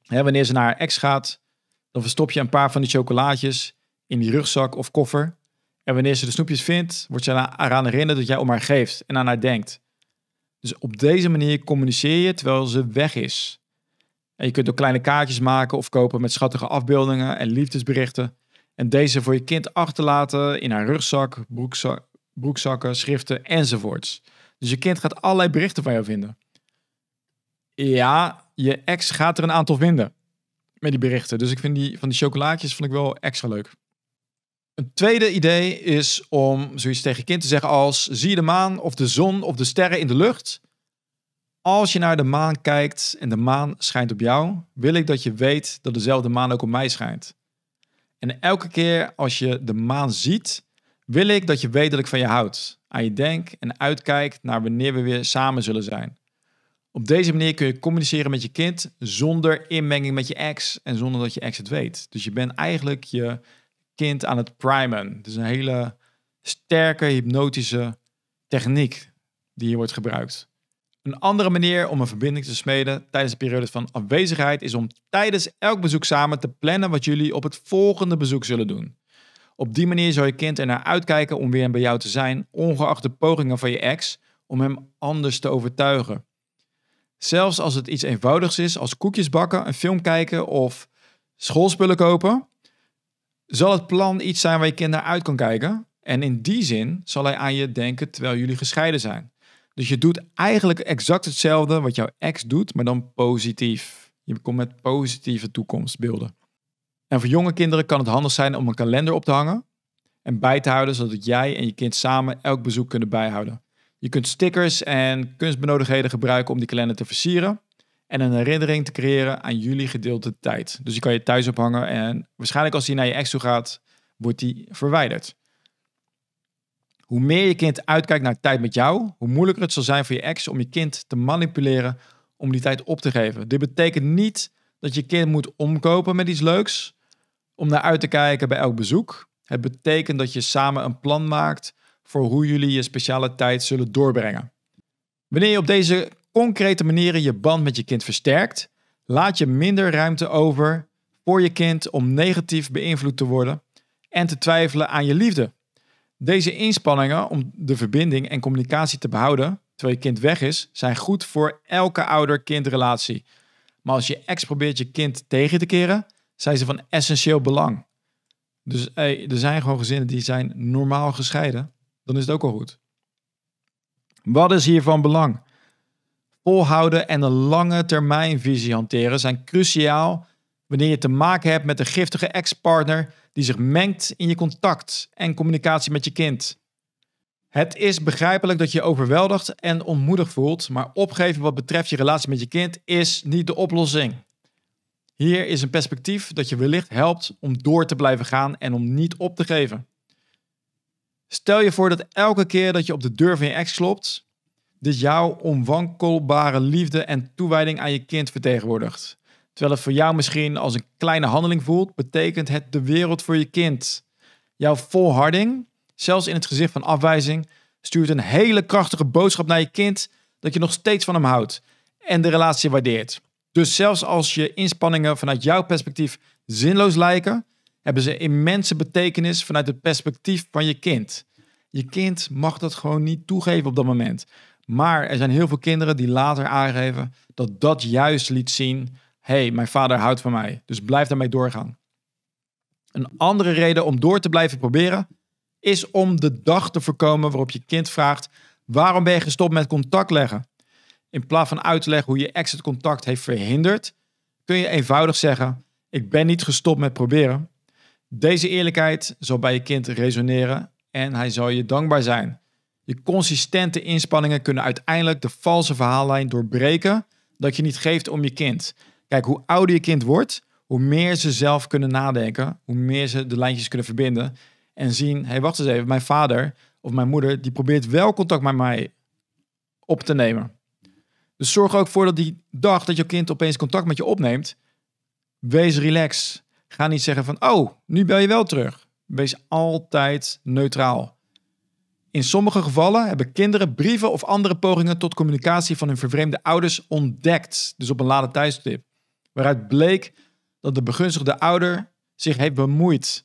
Hè, wanneer ze naar haar ex gaat, dan verstop je een paar van die chocolaatjes in die rugzak of koffer. En wanneer ze de snoepjes vindt, wordt ze eraan herinnerd dat jij om haar geeft en aan haar denkt. Dus op deze manier communiceer je terwijl ze weg is. En je kunt ook kleine kaartjes maken of kopen met schattige afbeeldingen en liefdesberichten. En deze voor je kind achterlaten in haar rugzak, broekzakken, schriften enzovoorts. Dus je kind gaat allerlei berichten van jou vinden. Ja, je ex gaat er een aantal vinden met die berichten. Dus ik vind die van die chocolaatjes vond ik wel extra leuk. Een tweede idee is om zoiets tegen je kind te zeggen als: zie je de maan of de zon of de sterren in de lucht? Als je naar de maan kijkt en de maan schijnt op jou, wil ik dat je weet dat dezelfde maan ook op mij schijnt. En elke keer als je de maan ziet, wil ik dat je weet dat ik van je houd, aan je denk en uitkijk naar wanneer we weer samen zullen zijn. Op deze manier kun je communiceren met je kind zonder inmenging met je ex en zonder dat je ex het weet. Dus je bent eigenlijk je kind aan het primen. Het is een hele sterke hypnotische techniek die hier wordt gebruikt. Een andere manier om een verbinding te smeden tijdens periodes van afwezigheid is om tijdens elk bezoek samen te plannen wat jullie op het volgende bezoek zullen doen. Op die manier zal je kind ernaar uitkijken om weer bij jou te zijn, ongeacht de pogingen van je ex om hem anders te overtuigen. Zelfs als het iets eenvoudigs is, als koekjes bakken, een film kijken of schoolspullen kopen, zal het plan iets zijn waar je kind naar uit kan kijken. En in die zin zal hij aan je denken terwijl jullie gescheiden zijn. Dus je doet eigenlijk exact hetzelfde wat jouw ex doet, maar dan positief. Je komt met positieve toekomstbeelden. En voor jonge kinderen kan het handig zijn om een kalender op te hangen en bij te houden, zodat jij en je kind samen elk bezoek kunnen bijhouden. Je kunt stickers en kunstbenodigdheden gebruiken om die kalender te versieren. En een herinnering te creëren aan jullie gedeelte tijd. Dus je kan je thuis ophangen. En waarschijnlijk als die naar je ex toe gaat, wordt die verwijderd. Hoe meer je kind uitkijkt naar tijd met jou, hoe moeilijker het zal zijn voor je ex om je kind te manipuleren om die tijd op te geven. Dit betekent niet dat je kind moet omkopen met iets leuks om naar uit te kijken bij elk bezoek. Het betekent dat je samen een plan maakt voor hoe jullie je speciale tijd zullen doorbrengen. Wanneer je op deze concrete manieren je band met je kind versterkt, laat je minder ruimte over voor je kind om negatief beïnvloed te worden en te twijfelen aan je liefde. Deze inspanningen om de verbinding en communicatie te behouden terwijl je kind weg is, zijn goed voor elke ouder-kindrelatie. Maar als je ex probeert je kind tegen te keren, zijn ze van essentieel belang. Dus er zijn gewoon gezinnen die zijn normaal gescheiden dan is het ook al goed. Wat is hiervan belang? Volhouden en een lange termijnvisie hanteren zijn cruciaal wanneer je te maken hebt met een giftige ex-partner die zich mengt in je contact en communicatie met je kind. Het is begrijpelijk dat je, je overweldigd en ontmoedigd voelt, maar opgeven wat betreft je relatie met je kind is niet de oplossing. Hier is een perspectief dat je wellicht helpt om door te blijven gaan en om niet op te geven. Stel je voor dat elke keer dat je op de deur van je ex klopt, dit jouw onwankelbare liefde en toewijding aan je kind vertegenwoordigt. Terwijl het voor jou misschien als een kleine handeling voelt, betekent het de wereld voor je kind. Jouw volharding, zelfs in het gezicht van afwijzing, stuurt een hele krachtige boodschap naar je kind dat je nog steeds van hem houdt en de relatie waardeert. Dus zelfs als je inspanningen vanuit jouw perspectief zinloos lijken, hebben ze immense betekenis vanuit het perspectief van je kind. Je kind mag dat gewoon niet toegeven op dat moment. Maar er zijn heel veel kinderen die later aangeven dat dat juist liet zien: hey, mijn vader houdt van mij, dus blijf daarmee doorgaan. Een andere reden om door te blijven proberen is om de dag te voorkomen waarop je kind vraagt: waarom ben je gestopt met contact leggen? In plaats van uit te leggen hoe je exit contact heeft verhinderd, kun je eenvoudig zeggen: ik ben niet gestopt met proberen, deze eerlijkheid zal bij je kind resoneren en hij zal je dankbaar zijn. Je consistente inspanningen kunnen uiteindelijk de valse verhaallijn doorbreken dat je niet geeft om je kind. Kijk, hoe ouder je kind wordt, hoe meer ze zelf kunnen nadenken, hoe meer ze de lijntjes kunnen verbinden en zien: hé, hey, wacht eens even, mijn vader of mijn moeder die probeert wel contact met mij op te nemen. Dus zorg ook voor dat die dag dat je kind opeens contact met je opneemt, wees relaxed. Ga niet zeggen van, oh, nu bel je wel terug. Wees altijd neutraal. In sommige gevallen hebben kinderen brieven of andere pogingen tot communicatie van hun vervreemde ouders ontdekt, dus op een late tijdstip, waaruit bleek dat de begunstigde ouder zich heeft bemoeid.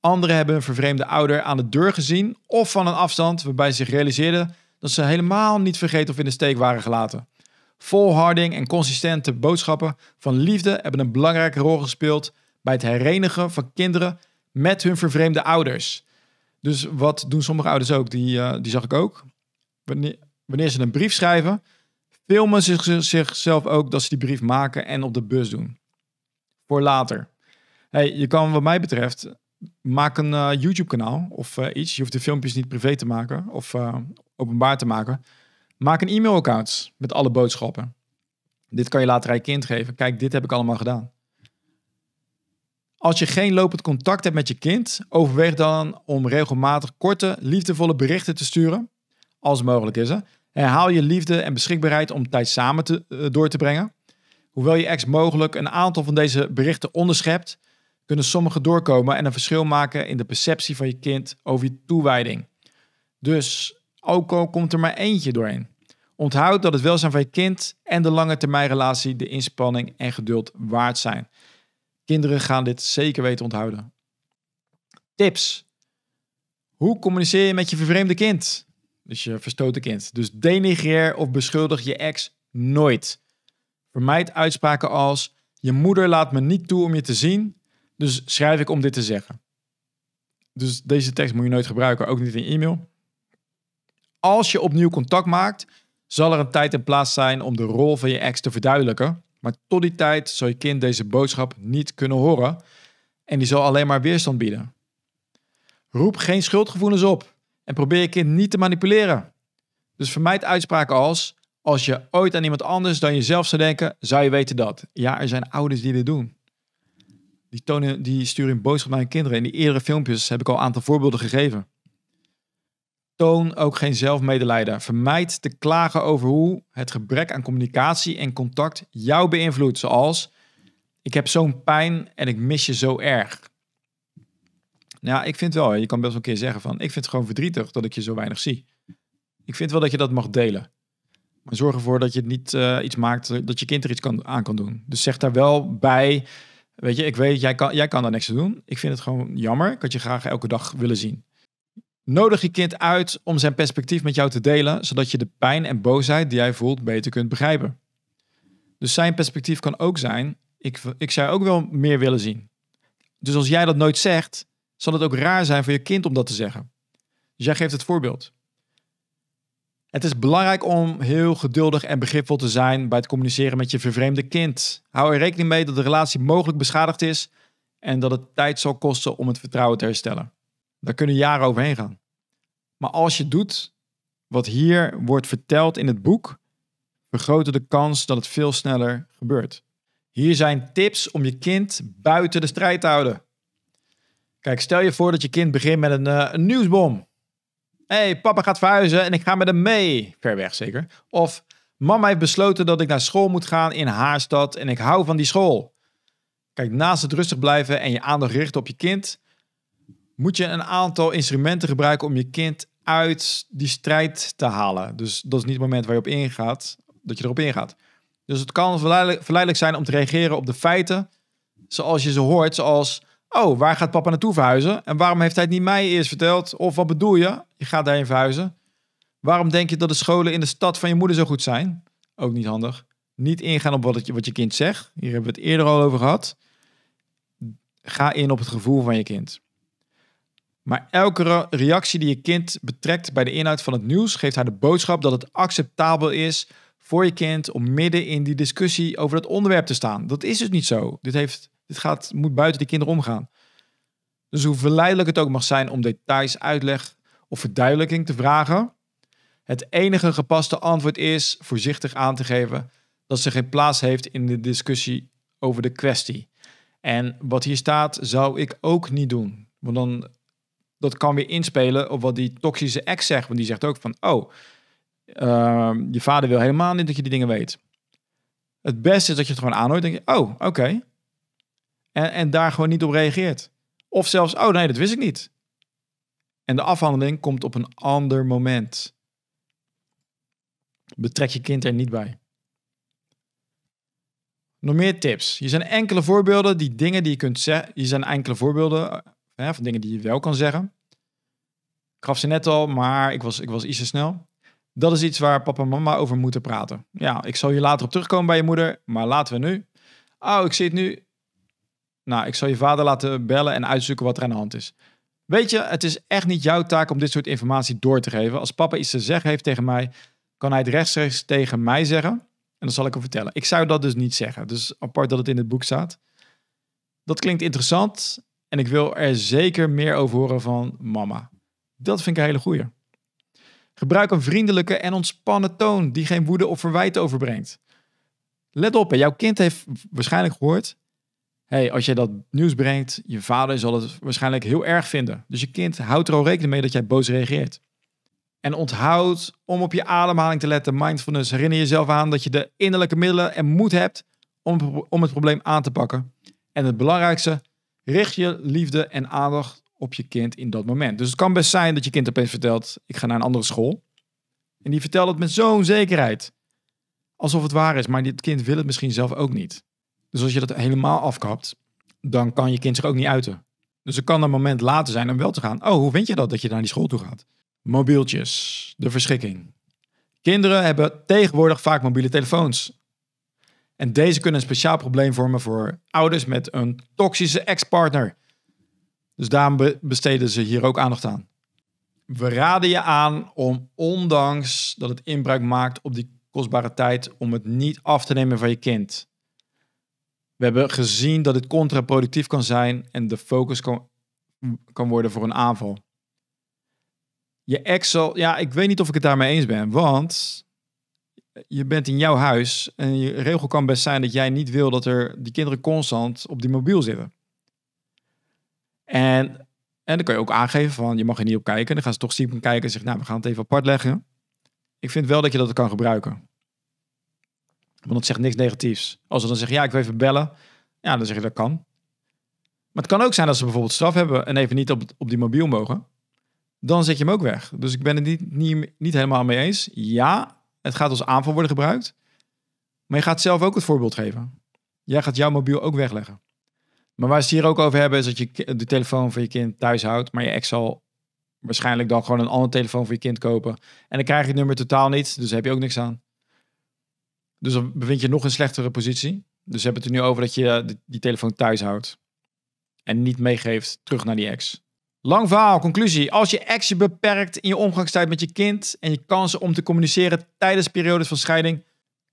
Anderen hebben een vervreemde ouder aan de deur gezien of van een afstand waarbij ze zich realiseerden dat ze helemaal niet vergeten of in de steek waren gelaten. Volharding en consistente boodschappen van liefde hebben een belangrijke rol gespeeld bij het herenigen van kinderen met hun vervreemde ouders. Dus wat doen sommige ouders ook? Die, eh, die zag ik ook. Wanneer, wanneer ze een brief schrijven, filmen ze zichzelf ook dat ze die brief maken en op de bus doen. Voor later. Hey, je kan wat mij betreft, maak een eh, YouTube-kanaal of eh, iets. Je hoeft de filmpjes niet privé te maken of openbaar te maken. Maak een e mail account met alle boodschappen. Dit kan je later aan je kind geven. Kijk, dit heb ik allemaal gedaan. Als je geen lopend contact hebt met je kind, overweeg dan om regelmatig korte, liefdevolle berichten te sturen, als mogelijk is. Hè? Herhaal je liefde en beschikbaarheid om tijd samen te, eh, door te brengen. Hoewel je ex mogelijk een aantal van deze berichten onderschept, kunnen sommige doorkomen en een verschil maken in de perceptie van je kind over je toewijding. Dus ook al komt er maar eentje doorheen. Onthoud dat het welzijn van je kind en de lange termijn relatie de inspanning en geduld waard zijn. Kinderen gaan dit zeker weten onthouden. Tips. Hoe communiceer je met je vervreemde kind? Dus je verstoten kind. Dus denigreer of beschuldig je ex nooit. Vermijd uitspraken als: Je moeder laat me niet toe om je te zien, dus schrijf ik om dit te zeggen. Dus deze tekst moet je nooit gebruiken, ook niet in e-mail. Als je opnieuw contact maakt, zal er een tijd en plaats zijn om de rol van je ex te verduidelijken. Maar tot die tijd zal je kind deze boodschap niet kunnen horen en die zal alleen maar weerstand bieden. Roep geen schuldgevoelens op en probeer je kind niet te manipuleren. Dus vermijd uitspraken als: Als je ooit aan iemand anders dan jezelf zou denken, zou je weten dat. Ja, er zijn ouders die dit doen. Die, tonen, die sturen een boodschap naar hun kinderen. In die eerdere filmpjes heb ik al een aantal voorbeelden gegeven. Toon ook geen zelfmedelijden. Vermijd te klagen over hoe het gebrek aan communicatie en contact jou beïnvloedt. Zoals: Ik heb zo'n pijn en ik mis je zo erg. Nou, ja, ik vind wel, je kan best wel een keer zeggen van: Ik vind het gewoon verdrietig dat ik je zo weinig zie. Ik vind wel dat je dat mag delen. Maar zorg ervoor dat je niet eh, iets maakt eh, dat je kind er iets kan, aan kan doen. Dus zeg daar wel bij. Weet je, ik weet, jij kan, jij kan daar niks aan doen. Ik vind het gewoon jammer. Ik had je graag elke dag willen zien. Nodig je kind uit om zijn perspectief met jou te delen, zodat je de pijn en boosheid die hij voelt beter kunt begrijpen. Dus zijn perspectief kan ook zijn: ik, ik zou ook wel meer willen zien. Dus als jij dat nooit zegt, zal het ook raar zijn voor je kind om dat te zeggen. Dus jij geeft het voorbeeld. Het is belangrijk om heel geduldig en begripvol te zijn bij het communiceren met je vervreemde kind. Hou er rekening mee dat de relatie mogelijk beschadigd is en dat het tijd zal kosten om het vertrouwen te herstellen. Daar kunnen jaren overheen gaan. Maar als je doet wat hier wordt verteld in het boek, vergroten de kans dat het veel sneller gebeurt. Hier zijn tips om je kind buiten de strijd te houden. Kijk, stel je voor dat je kind begint met een, eh, nieuwsbom. Hé, hey, papa gaat verhuizen en ik ga met hem mee. Ver weg zeker. Of mama heeft besloten dat ik naar school moet gaan in haar stad en ik hou van die school. Kijk, naast het rustig blijven en je aandacht richten op je kind, moet je een aantal instrumenten gebruiken om je kind uit die strijd te halen. Dus dat is niet het moment waar je op ingaat, dat je erop ingaat. Dus het kan verleidelijk, verleidelijk zijn om te reageren op de feiten zoals je ze hoort, zoals oh, waar gaat papa naartoe verhuizen? En waarom heeft hij het niet mij eerst verteld? Of wat bedoel je? Je gaat daarin verhuizen. Waarom denk je dat de scholen in de stad van je moeder zo goed zijn? Ook niet handig. Niet ingaan op wat, wat je kind zegt. Hier hebben we het eerder al over gehad. Ga in op het gevoel van je kind. Maar elke reactie die je kind betrekt bij de inhoud van het nieuws geeft haar de boodschap dat het acceptabel is voor je kind om midden in die discussie over dat onderwerp te staan. Dat is dus niet zo. Dit, heeft, dit gaat, moet buiten die kinderen omgaan. Dus hoe verleidelijk het ook mag zijn om details, uitleg of verduidelijking te vragen, het enige gepaste antwoord is voorzichtig aan te geven dat ze geen plaats heeft in de discussie over de kwestie. En wat hier staat, zou ik ook niet doen. Want dan dat kan weer inspelen op wat die toxische ex zegt. Want die zegt ook van, oh, ehm, je vader wil helemaal niet dat je die dingen weet. Het beste is dat je het gewoon en Denk je, oh, oké. En, en daar gewoon niet op reageert. Of zelfs, oh nee, dat wist ik niet. En de afhandeling komt op een ander moment. Betrek je kind er niet bij. Nog meer tips. Hier zijn enkele voorbeelden die dingen die je kunt zeggen. Hier zijn enkele voorbeelden eh, van dingen die je wel kan zeggen. Ik gaf ze net al, maar ik was, ik was iets te snel. Dat is iets waar papa en mama over moeten praten. Ja, ik zal je later op terugkomen bij je moeder, maar laten we nu. Oh, ik zie het nu. Nou, ik zal je vader laten bellen en uitzoeken wat er aan de hand is. Weet je, het is echt niet jouw taak om dit soort informatie door te geven. Als papa iets te zeggen heeft tegen mij, kan hij het rechtstreeks tegen mij zeggen. En dan zal ik hem vertellen. Ik zou dat dus niet zeggen. Dus apart dat het in het boek staat. Dat klinkt interessant. En ik wil er zeker meer over horen van mama. Dat vind ik een hele goeie. Gebruik een vriendelijke en ontspannen toon die geen woede of verwijt overbrengt. Let op, jouw kind heeft waarschijnlijk gehoord... hey, als jij dat nieuws brengt, je vader zal het waarschijnlijk heel erg vinden. Dus je kind houdt er al rekening mee dat jij boos reageert. En onthoud om op je ademhaling te letten. Mindfulness, herinner jezelf aan dat je de innerlijke middelen en moed hebt om, om het probleem aan te pakken. En het belangrijkste, richt je liefde en aandacht op je kind in dat moment. Dus het kan best zijn dat je kind opeens vertelt: Ik ga naar een andere school. En die vertelt het met zo'n zekerheid. Alsof het waar is, maar dit kind wil het misschien zelf ook niet. Dus als je dat helemaal afkapt, dan kan je kind zich ook niet uiten. Dus er kan een moment later zijn om wel te gaan. Oh, hoe vind je dat dat je naar die school toe gaat? Mobieltjes, de verschikking. Kinderen hebben tegenwoordig vaak mobiele telefoons. En deze kunnen een speciaal probleem vormen voor ouders met een toxische ex-partner. Dus daarom besteden ze hier ook aandacht aan. We raden je aan om, ondanks dat het inbruik maakt op die kostbare tijd, om het niet af te nemen van je kind. We hebben gezien dat het contraproductief kan zijn en de focus kan, kan worden voor een aanval. Je ex zal, ja, ik weet niet of ik het daarmee eens ben, want je bent in jouw huis en je regel kan best zijn dat jij niet wil dat er die kinderen constant op die mobiel zitten. En, en dan kan je ook aangeven van je mag er niet op kijken. Dan gaan ze toch stiekem kijken en zeggen nou we gaan het even apart leggen. Ik vind wel dat je dat kan gebruiken. Want het zegt niks negatiefs. Als ze dan zeggen ja ik wil even bellen. Ja dan zeg je dat kan. Maar het kan ook zijn dat ze bijvoorbeeld straf hebben en even niet op, op die mobiel mogen. Dan zet je hem ook weg. Dus ik ben het niet, niet helemaal mee eens. Ja, het gaat als aanval worden gebruikt. Maar je gaat zelf ook het voorbeeld geven. Jij gaat jouw mobiel ook wegleggen. Maar waar ze hier ook over hebben, is dat je de telefoon van je kind thuis houdt. Maar je ex zal waarschijnlijk dan gewoon een andere telefoon voor je kind kopen. En dan krijg je het nummer totaal niet. Dus heb je ook niks aan. Dus dan bevind je nog een slechtere positie. Dus we hebben het er nu over dat je die telefoon thuis houdt. En niet meegeeft terug naar die ex. Lang verhaal, conclusie. Als je ex je beperkt in je omgangstijd met je kind en je kansen om te communiceren tijdens periodes van scheiding,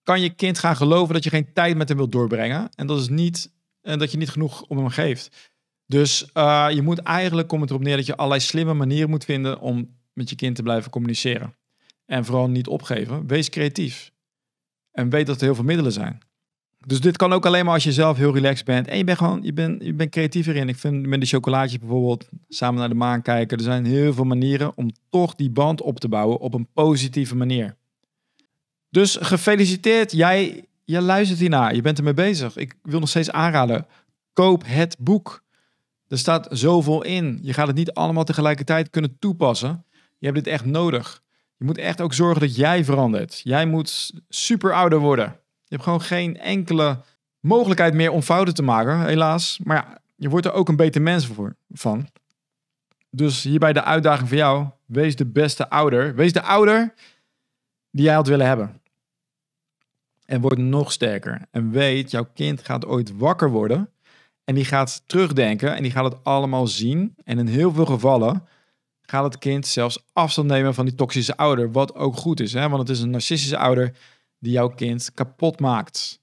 kan je kind gaan geloven dat je geen tijd met hem wilt doorbrengen. En dat is niet en dat je niet genoeg om hem geeft. Dus eh, je moet eigenlijk, komt erop neer dat je allerlei slimme manieren moet vinden om met je kind te blijven communiceren. En vooral niet opgeven. Wees creatief. En weet dat er heel veel middelen zijn. Dus dit kan ook alleen maar als je zelf heel relaxed bent. En je bent gewoon, je bent, je bent creatiever in. Ik vind met de chocolaatjes bijvoorbeeld, samen naar de maan kijken. Er zijn heel veel manieren om toch die band op te bouwen op een positieve manier. Dus gefeliciteerd, jij, jij luistert hiernaar. Je bent ermee bezig. Ik wil nog steeds aanraden, koop het boek. Er staat zoveel in. Je gaat het niet allemaal tegelijkertijd kunnen toepassen. Je hebt dit echt nodig. Je moet echt ook zorgen dat jij verandert. Jij moet super ouder worden. Je hebt gewoon geen enkele mogelijkheid meer om fouten te maken, helaas. Maar ja, je wordt er ook een beter mens voor, van. Dus hierbij de uitdaging voor jou: wees de beste ouder. Wees de ouder die jij had willen hebben. En word nog sterker. En weet, jouw kind gaat ooit wakker worden. En die gaat terugdenken en die gaat het allemaal zien. En in heel veel gevallen gaat het kind zelfs afstand nemen van die toxische ouder. Wat ook goed is, hè? want het is een narcistische ouder die jouw kind kapot maakt.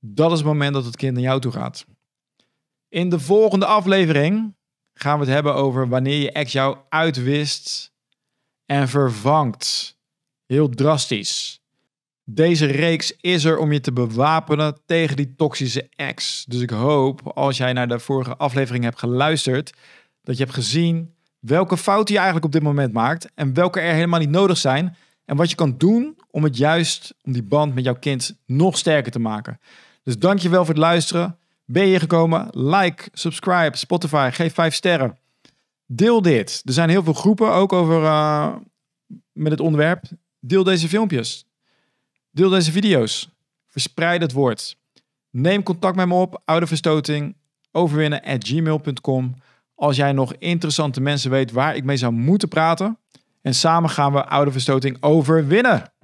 Dat is het moment dat het kind naar jou toe gaat. In de volgende aflevering gaan we het hebben over wanneer je ex jou uitwist en vervangt. Heel drastisch. Deze reeks is er om je te bewapenen tegen die toxische ex. Dus ik hoop, als jij naar de vorige aflevering hebt geluisterd, dat je hebt gezien welke fouten je eigenlijk op dit moment maakt en welke er helemaal niet nodig zijn en wat je kan doen om het juist, om die band met jouw kind nog sterker te maken. Dus dankjewel voor het luisteren. Ben je hier gekomen? Like, subscribe, Spotify, geef 5 sterren. Deel dit. Er zijn heel veel groepen ook over eh, met het onderwerp. Deel deze filmpjes. Deel deze video's. Verspreid het woord. Neem contact met me op, ouderverstoting, overwinnen gmail.com. Als jij nog interessante mensen weet waar ik mee zou moeten praten. En samen gaan we ouderverstoting overwinnen.